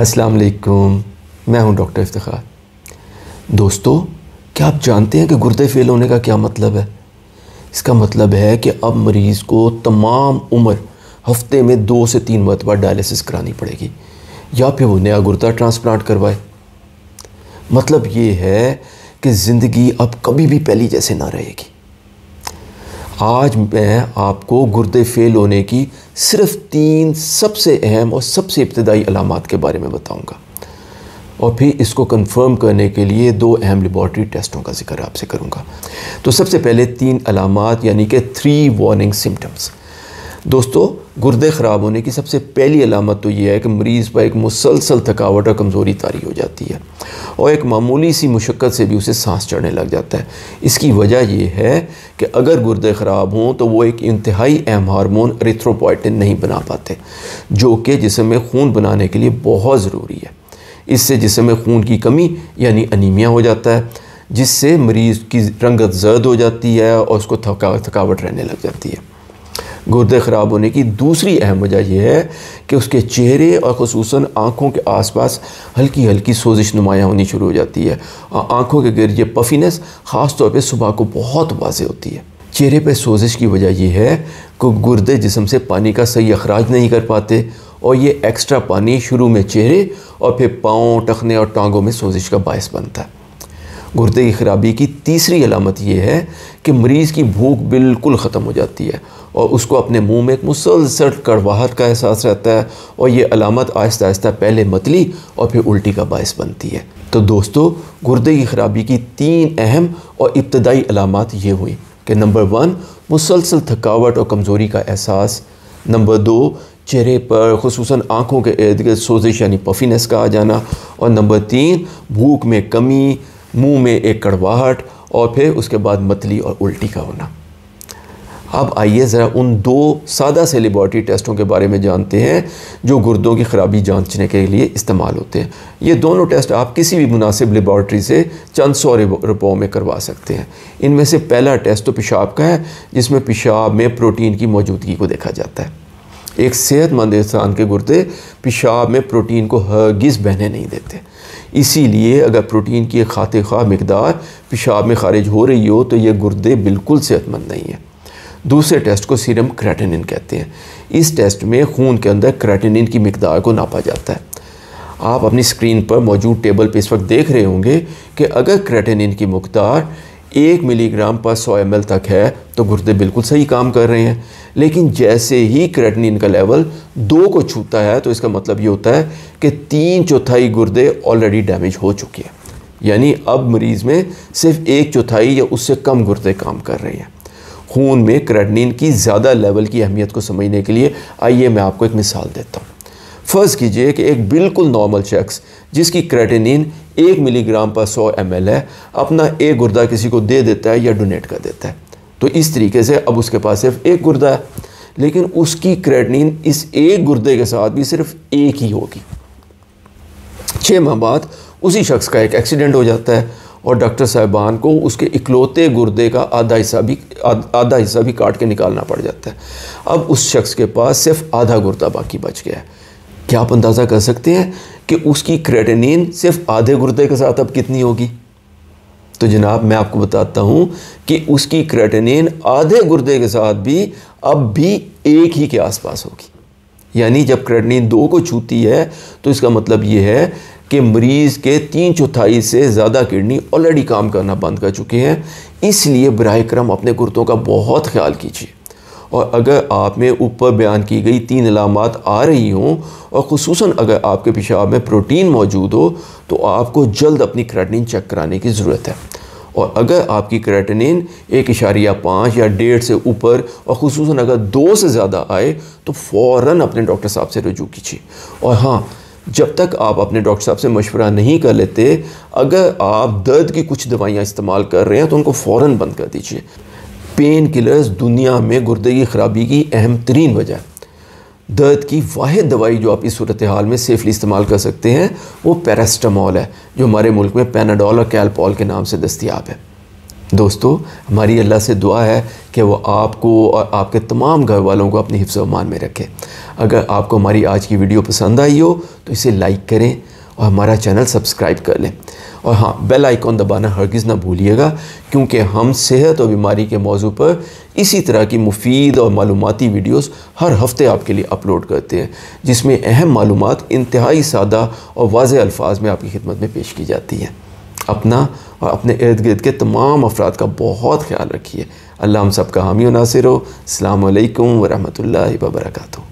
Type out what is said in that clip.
अस्सलाम वालेकुम मैं हूं डॉक्टर इफ्तार दोस्तों क्या आप जानते हैं कि गुर्दे फेल होने का क्या मतलब है इसका मतलब है कि अब मरीज़ को तमाम उम्र हफ्ते में दो से तीन मरतबा डायलिसिस करानी पड़ेगी या फिर वो नया गुर्दा ट्रांसप्लांट करवाए मतलब ये है कि ज़िंदगी अब कभी भी पहली जैसे ना रहेगी आज मैं आपको गुर्दे फेल होने की सिर्फ तीन सबसे अहम और सबसे इब्तदाई अलामत के बारे में बताऊंगा और फिर इसको कंफर्म करने के लिए दो अहम लेबॉर्ट्री टेस्टों का जिक्र आपसे करूंगा तो सबसे पहले तीन अलामत यानी कि थ्री वार्निंग सिम्टम्स दोस्तों गुर्दे ख़राब होने की सबसे पहली अलामत तो यह है कि मरीज़ पर एक मुसलसल थकावट और कमज़ोरी तारी हो जाती है और एक मामूली सी मुशक्क़त से भी उसे सांस चढ़ने लग जाता है इसकी वजह यह है कि अगर गुर्दे ख़राब हों तो वो एक इंतहाई अहम हारमोन रिथ्रोपोइटिन नहीं बना पाते जो कि जिसम में खून बनाने के लिए बहुत ज़रूरी है इससे जिसम में खून की कमी यानी अनिमिया हो जाता है जिससे मरीज़ की रंगत जर्द हो जाती है और उसको थका थकावट रहने लग जाती है गुर्दे ख़राब होने की दूसरी अहम वजह यह है कि उसके चेहरे और खसूस आँखों के आसपास हल्की हल्की सोजिश नुमाया होनी शुरू हो जाती है आँखों के गिर ये पफीनेस ख़ास तौर पर सुबह को बहुत वाज होती है चेहरे पर सोजिश की वजह यह है कि गुर्दे जिसम से पानी का सही अखराज नहीं कर पाते और ये एक्स्ट्रा पानी शुरू में चेहरे और फिर पाँव टखने और टांगों में सोजिश का बायस बनता है गुर्दे की खराबी की तीसरी अलामत यह है कि मरीज़ की भूख बिल्कुल ख़त्म हो जाती है और उसको अपने मुंह में एक मुसलसल कड़वाहट का एहसास रहता है और ये अलामत आहिस्ता आहिस्ता पहले मतली और फिर उल्टी का बायस बनती है तो दोस्तों गुर्दे की ख़राबी की तीन अहम और इब्तदाई अलामत ये हुई कि नंबर वन मुसलसल थकावट और कमज़ोरी का एहसास नंबर दो चेहरे पर खसूस आँखों के इर्द गिर्द सोजिश यानी पफीनेस का आ जाना और नंबर तीन भूख में कमी मुँह में एक कड़वाहट और फिर उसके बाद मतली और उल्टी का होना अब आइए ज़रा उन दो सादा से लेबॉर्टरी टेस्टों के बारे में जानते हैं जो गुर्दों की ख़राबी जांचने के लिए इस्तेमाल होते हैं ये दोनों टेस्ट आप किसी भी मुनासिब लेबॉर्ट्री से चंद सौ रुपयों में करवा सकते हैं इनमें से पहला टेस्ट तो पेशाब का है जिसमें पेशाब में प्रोटीन की मौजूदगी को देखा जाता है एक सेहतमंद इंसान के गुर्दे पेशाब में प्रोटीन को हरगिज़ बहने नहीं देते इसीलिए अगर प्रोटीन की खाते खा मकदार पेशाब में खारिज हो रही हो तो ये गुर्दे बिल्कुल सेहतमंद नहीं है दूसरे टेस्ट को सीरम क्रेटिनिन कहते हैं इस टेस्ट में खून के अंदर क्रेटिनिन की मकदार को नापा जाता है आप अपनी स्क्रीन पर मौजूद टेबल पर इस वक्त देख रहे होंगे कि अगर क्रेटिनिन की मकदार एक मिलीग्राम पर सौ एम तक है तो गुर्दे बिल्कुल सही काम कर रहे हैं लेकिन जैसे ही क्रेटनिन का लेवल दो को छूता है तो इसका मतलब ये होता है कि तीन चौथाई गुर्दे ऑलरेडी डैमेज हो चुके हैं यानी अब मरीज़ में सिर्फ एक चौथाई या उससे कम गुर्दे काम कर रहे हैं खून में क्रेडनिन की ज़्यादा लेवल की अहमियत को समझने के लिए आइए मैं आपको एक मिसाल देता हूँ फ़र्ज़ कीजिए कि एक बिल्कुल नॉर्मल शख्स जिसकी क्रेटिनिन एक मिलीग्राम पर सौ एम है अपना एक गुर्दा किसी को दे देता है या डोनेट कर देता है तो इस तरीके से अब उसके पास सिर्फ एक गुर्दा है लेकिन उसकी क्रेटिनिन इस एक गुर्दे के साथ भी सिर्फ एक ही होगी छः माह बाद उसी शख्स का एक एक्सीडेंट हो जाता है और डॉक्टर साहबान को उसके इकलौते गुर्दे का आधा हिस्सा भी आधा हिस्सा भी काट के निकालना पड़ जाता है अब उस शख्स के पास सिर्फ आधा गुर्दा बाकी बच गया है क्या आप अंदाज़ा कर सकते हैं कि उसकी क्रेटेनिन सिर्फ आधे गुर्दे के साथ अब कितनी होगी तो जनाब मैं आपको बताता हूँ कि उसकी क्रेटेनिन आधे गुर्दे के साथ भी अब भी एक ही के आसपास होगी यानी जब क्रेटनिन दो को छूती है तो इसका मतलब ये है कि मरीज़ के तीन चौथाई से ज़्यादा किडनी ऑलरेडी काम करना बंद कर चुके हैं इसलिए बर करम अपने कुर्तों का बहुत ख्याल कीजिए और अगर आप में ऊपर बयान की गई तीन अलामत आ रही हों और खसूस अगर आपके पेशाब में प्रोटीन मौजूद हो तो आपको जल्द अपनी क्रेटनिन चेक कराने की ज़रूरत है और अगर आपकी क्रेटनिन एक इशारिया पाँच या डेढ़ से ऊपर और खसूस अगर दो से ज़्यादा आए तो फ़ौर अपने डॉक्टर साहब से रजू कीजिए और हाँ जब तक आप अपने डॉक्टर साहब से मशवरा नहीं कर लेते अगर आप दर्द की कुछ दवाइयाँ इस्तेमाल कर रहे हैं तो उनको फ़ौर बंद कर दीजिए पेन किलर्स दुनिया में गुर्दे की ख़राबी की अहम तरीन वजह दर्द की वाद दवाई जो आप इस सूरत हाल में सेफली इस्तेमाल कर सकते हैं वो पैरास्टामॉल है जो हमारे मुल्क में पैनाडोल और कैलपॉल के नाम से दस्तियाब है दोस्तों हमारी अल्लाह से दुआ है कि वो आपको और आपके तमाम घर वालों को अपनी हिफ्स अमान में रखे अगर आपको हमारी आज की वीडियो पसंद आई हो तो इसे लाइक करें और हमारा चैनल सब्सक्राइब कर लें और हाँ बेल आइकॉन दबाना हरगिज़ ना भूलिएगा क्योंकि हम सेहत और बीमारी के मौजू पर इसी तरह की मुफीद और मालूमती वीडियोस हर हफ्ते आपके लिए अपलोड करते हैं जिसमें अहम मालूम इंतहाई सादा और वाज अल्फाज में आपकी खिदमत में पेश की जाती है अपना और अपने इर्द गिर्द के तमाम अफराद का बहुत ख्याल रखिए अल्लाह हम सब का हामी नासिर हो अल्लाम वरहमल वबरकू